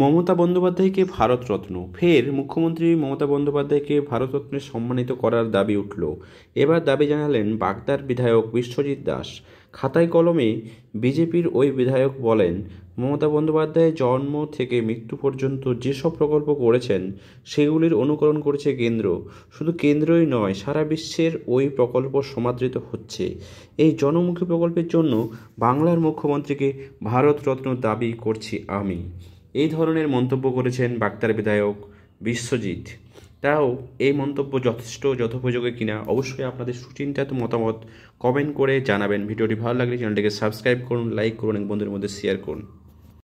মমতা বন্দ্যোপাধ্যায়কে ভারতরত্ন ফের মুখ্যমন্ত্রী মমতা বন্দ্যোপাধ্যায়কে ভারতরত্নে সম্মানিত করার দাবি উঠল এবার দাবি জানালেন বাগদার বিধায়ক বিশ্বজিৎ দাস খাতায় কলমে বিজেপির ওই বিধায়ক বলেন মমতা বন্দ্যোপাধ্যায় জন্ম থেকে মৃত্যু পর্যন্ত যেসব প্রকল্প করেছেন সেগুলির অনুকরণ করেছে কেন্দ্র শুধু কেন্দ্রই নয় সারা বিশ্বের ওই প্রকল্প সমাদৃত হচ্ছে এই জনমুখী প্রকল্পের জন্য বাংলার মুখ্যমন্ত্রীকে ভারতরত্ন দাবি করছি আমি এই ধরনের মন্তব্য করেছেন বাক্তার বিধায়ক বিশ্বজিৎ তাও এই মন্তব্য যথেষ্ট যথোপযোগী কিনা অবশ্যই আপনাদের সুচিন্তিত মতামত কমেন্ট করে জানাবেন ভিডিওটি ভালো লাগলে চ্যানেলটিকে সাবস্ক্রাইব করুন লাইক করুন এবং বন্ধুদের মধ্যে শেয়ার করুন